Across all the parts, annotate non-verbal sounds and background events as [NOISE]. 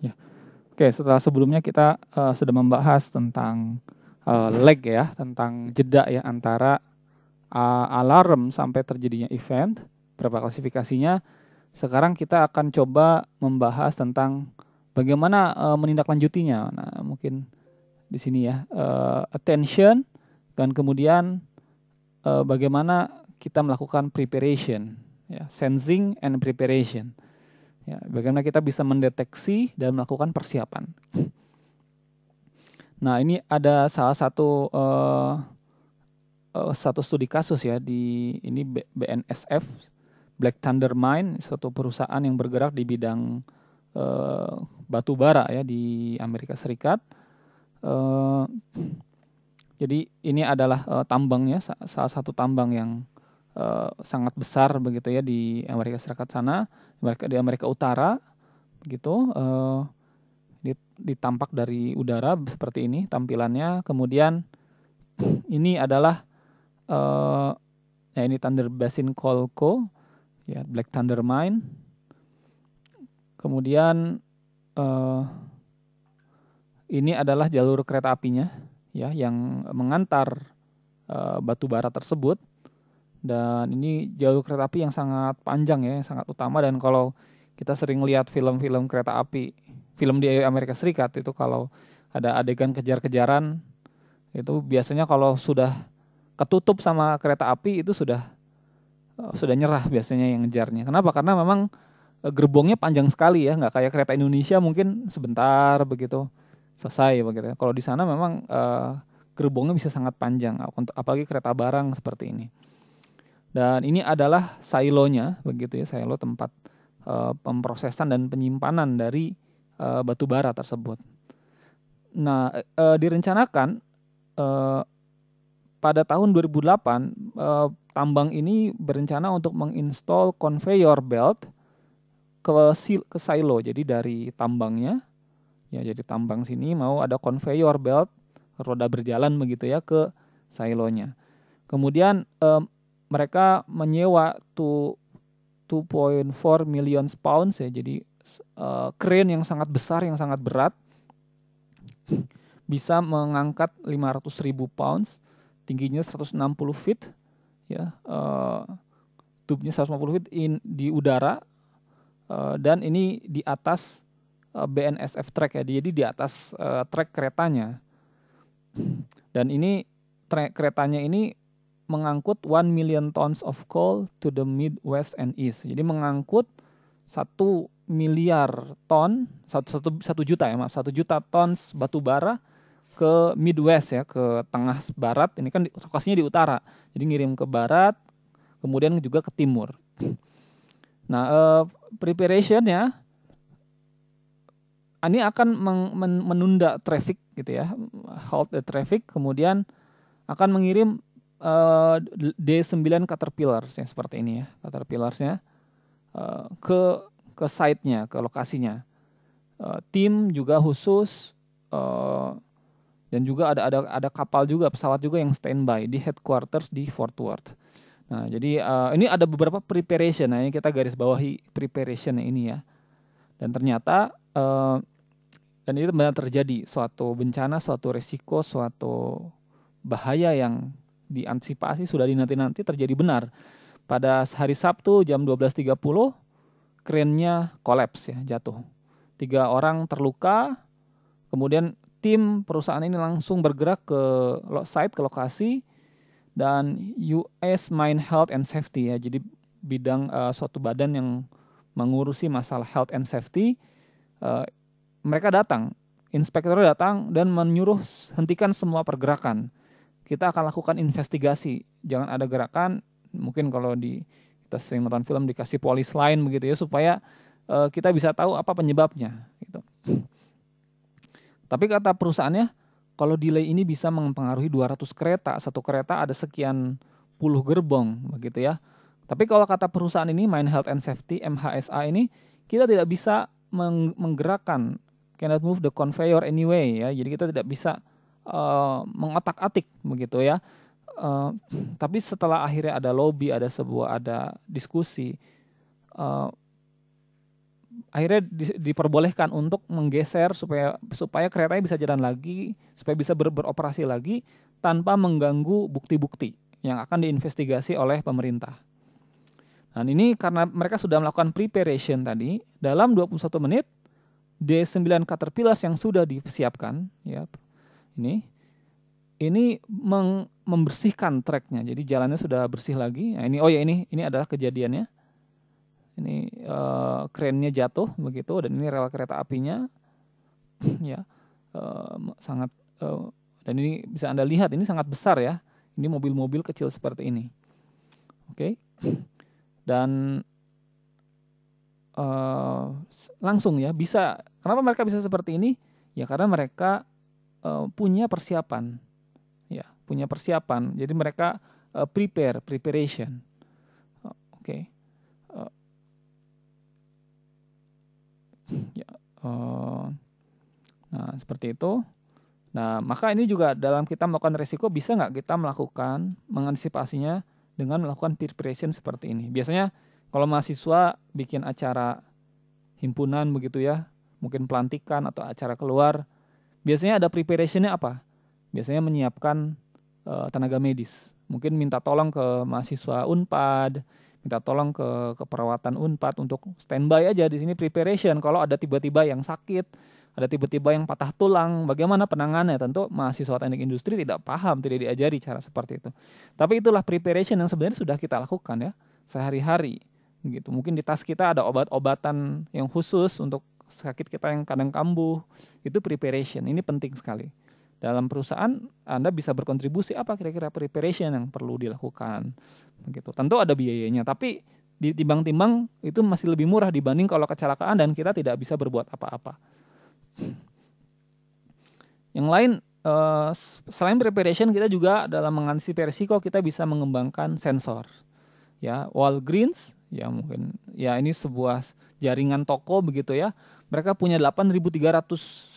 Ya. Oke, setelah sebelumnya kita uh, sudah membahas tentang uh, lag ya, tentang jeda ya antara uh, alarm sampai terjadinya event, berapa klasifikasinya. Sekarang kita akan coba membahas tentang bagaimana uh, menindaklanjutinya. Nah, mungkin di sini ya, uh, attention dan kemudian uh, bagaimana kita melakukan preparation, ya, sensing and preparation. Ya, bagaimana kita bisa mendeteksi dan melakukan persiapan. Nah, ini ada salah satu uh, uh, satu studi kasus ya di ini BNSF Black Thunder Mine, suatu perusahaan yang bergerak di bidang uh, batu bara ya di Amerika Serikat. Uh, jadi ini adalah uh, tambang ya, salah satu tambang yang Eh, sangat besar begitu ya di Amerika Serikat sana, mereka di Amerika Utara gitu ditampak dari udara seperti ini tampilannya. Kemudian ini adalah uh, ya ini Thunder Basin Colco ya Black Thunder Mine. Kemudian ini adalah jalur kereta apinya ya yang mengantar batu bara tersebut dan ini jalur kereta api yang sangat panjang ya, sangat utama dan kalau kita sering lihat film-film kereta api, film di Amerika Serikat itu kalau ada adegan kejar-kejaran itu biasanya kalau sudah ketutup sama kereta api itu sudah eh, sudah nyerah biasanya yang ngejarnya. Kenapa? Karena memang eh, gerbongnya panjang sekali ya, nggak kayak kereta Indonesia mungkin sebentar begitu selesai begitu. Ya. Kalau di sana memang eh, gerbongnya bisa sangat panjang, apalagi kereta barang seperti ini. Dan ini adalah silonya, begitu ya, silo tempat e, pemprosesan dan penyimpanan dari e, batu bara tersebut. Nah, e, direncanakan e, pada tahun 2008 e, tambang ini berencana untuk menginstal conveyor belt ke, ke silo, jadi dari tambangnya, ya jadi tambang sini mau ada conveyor belt roda berjalan begitu ya ke silonya. Kemudian mereka menyewa tuh 2.4 million pounds ya jadi uh, eh, keren yang sangat besar yang sangat berat bisa mengangkat 500 ribu pounds tingginya 160 feet ya uh, tubnya 150 feet in di udara uh, dan ini di atas uh, BNSF track ya jadi di atas uh, track keretanya dan ini track keretanya ini mengangkut 1 million tons of coal to the Midwest and East. Jadi mengangkut 1 miliar ton, 1, 1, 1 juta ya maaf, 1 juta tons batu bara ke Midwest ya, ke tengah barat. Ini kan lokasinya di utara. Jadi ngirim ke barat, kemudian juga ke timur. Nah, uh, eh, preparationnya ini akan menunda traffic gitu ya, halt the traffic, kemudian akan mengirim Eh, D9 Caterpillars yang seperti ini ya Caterpillarsnya uh, ke ke site-nya ke lokasinya uh, tim juga khusus uh, dan juga ada ada ada kapal juga pesawat juga yang standby di headquarters di Fort Worth. Nah, jadi uh, ini ada beberapa preparation. Nah, ini kita garis bawahi preparation ini ya. Dan ternyata uh, dan itu benar terjadi suatu bencana, suatu resiko, suatu bahaya yang diantisipasi sudah dinanti-nanti terjadi benar. Pada hari Sabtu jam 12.30 krennya kolaps ya, jatuh. Tiga orang terluka, kemudian tim perusahaan ini langsung bergerak ke site, ke lokasi, dan US Mine Health and Safety ya, jadi bidang uh, suatu badan yang mengurusi masalah health and safety, uh, mereka datang inspektor datang dan menyuruh hentikan semua pergerakan kita akan lakukan investigasi. Jangan ada gerakan, mungkin kalau di kita sering nonton film dikasih polis lain begitu ya supaya e, kita bisa tahu apa penyebabnya gitu. Tapi kata perusahaannya kalau delay ini bisa mempengaruhi 200 kereta, satu kereta ada sekian puluh gerbong begitu ya. Tapi kalau kata perusahaan ini Mind Health and Safety MHSA ini kita tidak bisa menggerakkan cannot move the conveyor anyway ya. Jadi kita tidak bisa Eh, mengotak-atik begitu ya. Uh, tapi setelah akhirnya ada lobby, ada sebuah ada diskusi, uh, akhirnya di, diperbolehkan untuk menggeser supaya supaya keretanya bisa jalan lagi, supaya bisa ber, beroperasi lagi tanpa mengganggu bukti-bukti yang akan diinvestigasi oleh pemerintah. Nah, ini karena mereka sudah melakukan preparation tadi, dalam 21 menit D9 caterpillars yang sudah disiapkan, ya, ini ini meng, membersihkan treknya. Jadi jalannya sudah bersih lagi. Nah, ini oh ya ini ini adalah kejadiannya. Ini uh, kerennya jatuh begitu dan ini rel kereta apinya [CLEARS THROAT] ya uh, sangat uh, dan ini bisa Anda lihat ini sangat besar ya. Ini mobil-mobil kecil seperti ini. Oke. Okay. Dan uh, langsung ya bisa. Kenapa mereka bisa seperti ini? Ya karena mereka Eh, punya persiapan, ya punya persiapan. Jadi mereka uh, prepare, preparation. Uh, Oke. Okay. Uh, eh, ya. Uh, nah seperti itu. Nah maka ini juga dalam kita melakukan resiko bisa nggak kita melakukan mengantisipasinya dengan melakukan preparation seperti ini. Biasanya kalau mahasiswa bikin acara himpunan begitu ya, mungkin pelantikan atau acara keluar biasanya ada preparationnya apa? Biasanya menyiapkan uh, tenaga medis. Mungkin minta tolong ke mahasiswa Unpad, minta tolong ke keperawatan Unpad untuk standby aja di sini preparation kalau ada tiba-tiba yang sakit, ada tiba-tiba yang patah tulang, bagaimana penanganannya? Tentu mahasiswa teknik industri tidak paham, tidak diajari cara seperti itu. Tapi itulah preparation yang sebenarnya sudah kita lakukan ya sehari-hari gitu. Mungkin di tas kita ada obat-obatan yang khusus untuk sakit kita yang kadang kambuh, itu preparation. Ini penting sekali. Dalam perusahaan Anda bisa berkontribusi apa kira-kira preparation yang perlu dilakukan. Begitu. Tentu ada biayanya, tapi ditimbang-timbang itu masih lebih murah dibanding kalau kecelakaan dan kita tidak bisa berbuat apa-apa. Yang lain eh, selain preparation kita juga dalam mengantisipasi resiko kita bisa mengembangkan sensor ya Walgreens ya mungkin ya ini sebuah jaringan toko begitu ya mereka punya 8.300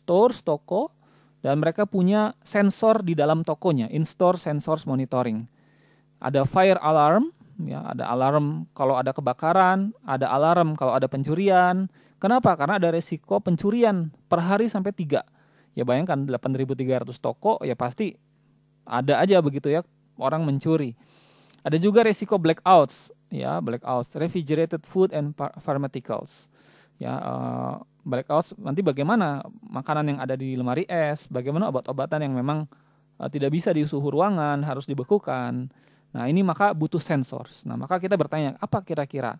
store, toko, dan mereka punya sensor di dalam tokonya, in-store sensors monitoring. Ada fire alarm, ya ada alarm kalau ada kebakaran, ada alarm kalau ada pencurian. Kenapa? Karena ada resiko pencurian per hari sampai tiga. Ya bayangkan 8.300 toko ya pasti ada aja begitu ya orang mencuri. Ada juga resiko blackouts, ya blackouts, refrigerated food and pharmaceuticals ya uh, eh, blackout nanti bagaimana makanan yang ada di lemari es, bagaimana obat-obatan yang memang uh, tidak bisa di suhu ruangan harus dibekukan. Nah, ini maka butuh sensors. Nah, maka kita bertanya apa kira-kira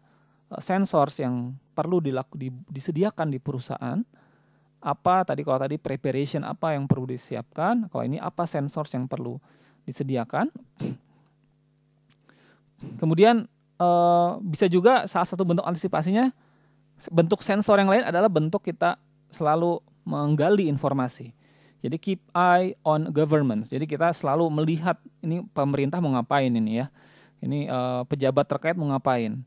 sensor eh, sensors yang perlu dilaku, di, disediakan di perusahaan? Apa tadi kalau tadi preparation apa yang perlu disiapkan? Kalau ini apa sensors yang perlu disediakan? Kemudian uh, bisa juga salah satu bentuk antisipasinya bentuk sensor yang lain adalah bentuk kita selalu menggali informasi. Jadi keep eye on government. Jadi kita selalu melihat ini pemerintah mau ngapain ini ya. Ini uh, pejabat terkait mau ngapain.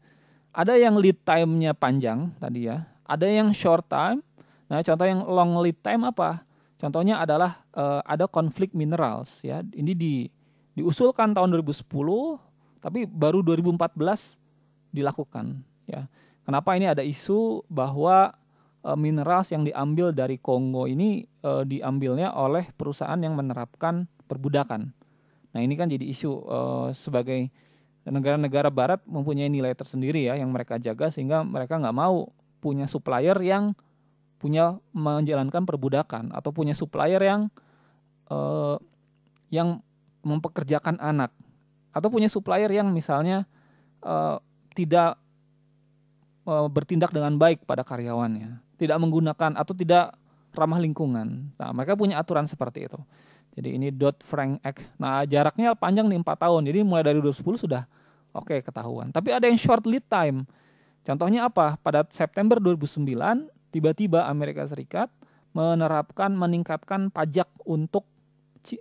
Ada yang lead time-nya panjang tadi ya. Ada yang short time. Nah, contoh yang long lead time apa? Contohnya adalah uh, ada konflik minerals ya. Ini di diusulkan tahun 2010 tapi baru 2014 dilakukan ya. Kenapa ini ada isu bahwa eh, mineral yang diambil dari Kongo ini eh, diambilnya oleh perusahaan yang menerapkan perbudakan. Nah, ini kan jadi isu eh, sebagai negara-negara barat mempunyai nilai tersendiri ya yang mereka jaga sehingga mereka nggak mau punya supplier yang punya menjalankan perbudakan atau punya supplier yang yang mempekerjakan anak atau punya supplier yang misalnya tidak Eh, bertindak dengan baik pada karyawannya, tidak menggunakan atau tidak ramah lingkungan. Nah, mereka punya aturan seperti itu. Jadi ini dot Frank x. Nah, jaraknya panjang nih 4 tahun. Jadi mulai dari 2010 sudah oke okay, ketahuan. Tapi ada yang short lead time. Contohnya apa? Pada September 2009 tiba-tiba Amerika Serikat menerapkan meningkatkan pajak untuk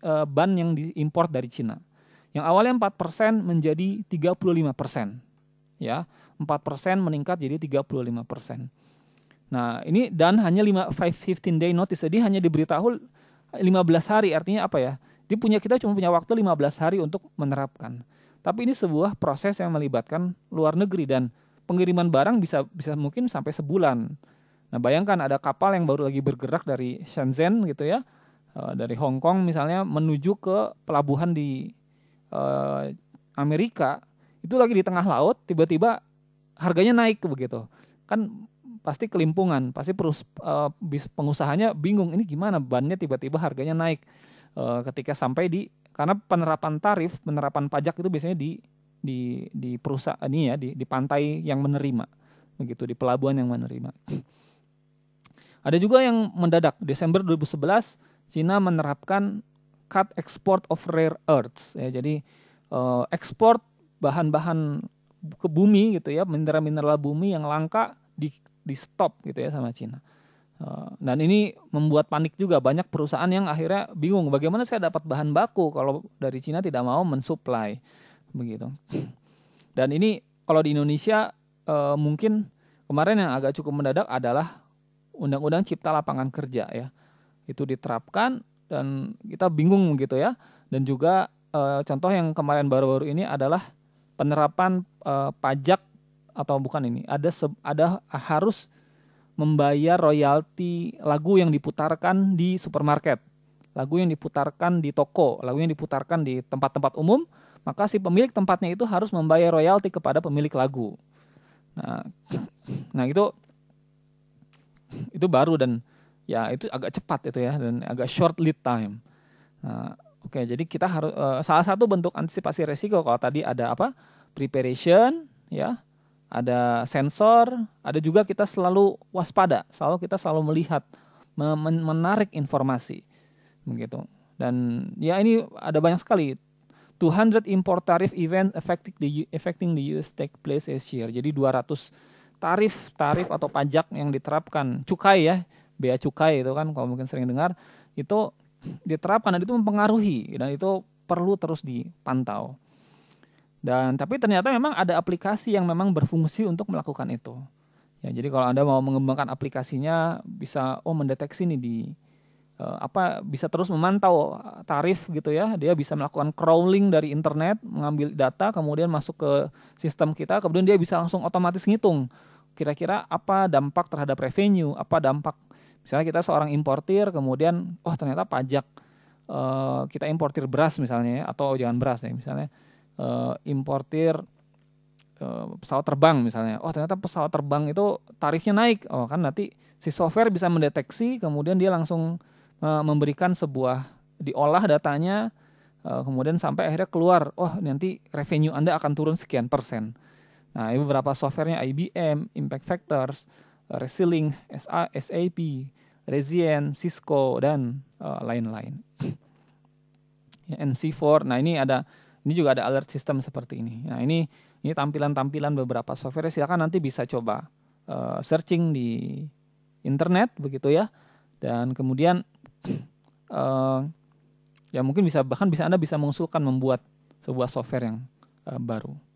eh, ban yang diimpor dari Cina. Yang awalnya 4% menjadi 35% ya 4% meningkat jadi 35%. Nah, ini dan hanya 5 15 day notice. Jadi hanya diberitahu 15 hari artinya apa ya? Dia punya kita cuma punya waktu 15 hari untuk menerapkan. Tapi ini sebuah proses yang melibatkan luar negeri dan pengiriman barang bisa bisa mungkin sampai sebulan. Nah, bayangkan ada kapal yang baru lagi bergerak dari Shenzhen gitu ya, eh, dari Hong Kong misalnya menuju ke pelabuhan di eh, Amerika itu lagi di tengah laut tiba-tiba harganya naik begitu kan pasti kelimpungan pasti perus uh, pengusahanya bingung ini gimana bannya tiba-tiba harganya naik uh, ketika sampai di karena penerapan tarif penerapan pajak itu biasanya di di di perusahaan ini ya di, di pantai yang menerima begitu di pelabuhan yang menerima ada juga yang mendadak Desember 2011 Cina menerapkan cut export of rare earths ya jadi uh, ekspor bahan-bahan ke bumi gitu ya, mineral-mineral bumi yang langka di di stop gitu ya sama Cina. Eh, dan ini membuat panik juga banyak perusahaan yang akhirnya bingung bagaimana saya dapat bahan baku kalau dari Cina tidak mau mensuplai begitu. Dan ini kalau di Indonesia eh, mungkin kemarin yang agak cukup mendadak adalah Undang-Undang Cipta Lapangan Kerja ya itu diterapkan dan kita bingung gitu ya. Dan juga eh, contoh yang kemarin baru-baru ini adalah penerapan uh, pajak atau bukan ini ada se, ada harus membayar royalti lagu yang diputarkan di supermarket, lagu yang diputarkan di toko, lagu yang diputarkan di tempat-tempat umum, maka si pemilik tempatnya itu harus membayar royalti kepada pemilik lagu. Nah, [CLEARS THROAT] nah itu itu baru dan ya itu agak cepat itu ya dan agak short lead time. Nah, Oke, jadi kita harus uh, salah satu bentuk antisipasi resiko kalau tadi ada apa? preparation ya, ada sensor, ada juga kita selalu waspada, selalu kita selalu melihat menarik informasi begitu. Dan ya ini ada banyak sekali 200 import tarif event affecting the, affecting the US take place this year. Jadi 200 tarif tarif atau pajak yang diterapkan cukai ya, bea cukai itu kan kalau mungkin sering dengar itu diterapkan dan itu mempengaruhi dan itu perlu terus dipantau. Dan tapi ternyata memang ada aplikasi yang memang berfungsi untuk melakukan itu. Ya, jadi kalau Anda mau mengembangkan aplikasinya bisa oh mendeteksi nih di eh, apa bisa terus memantau tarif gitu ya. Dia bisa melakukan crawling dari internet, mengambil data kemudian masuk ke sistem kita, kemudian dia bisa langsung otomatis ngitung kira-kira apa dampak terhadap revenue, apa dampak Misalnya kita seorang importir, kemudian oh ternyata pajak uh, kita importir beras misalnya, ya, atau oh, jangan beras ya misalnya uh, importir eh, pesawat terbang misalnya. Oh ternyata pesawat terbang itu tarifnya naik. Oh kan nanti si software bisa mendeteksi, kemudian dia langsung memberikan sebuah diolah datanya, kemudian sampai akhirnya keluar. Oh nanti revenue anda akan turun sekian persen. Nah, ini beberapa softwarenya IBM, Impact Factors, Reselling, SA, SAP, Resien, Cisco dan eh, lain-lain. Uh, C NC4. Nah, ini ada ini juga ada alert system seperti ini. Nah, ini ini tampilan-tampilan beberapa software silahkan nanti bisa coba uh, searching di internet begitu ya. Dan kemudian uh, ya mungkin bisa bahkan bisa Anda bisa mengusulkan membuat sebuah software yang uh, baru.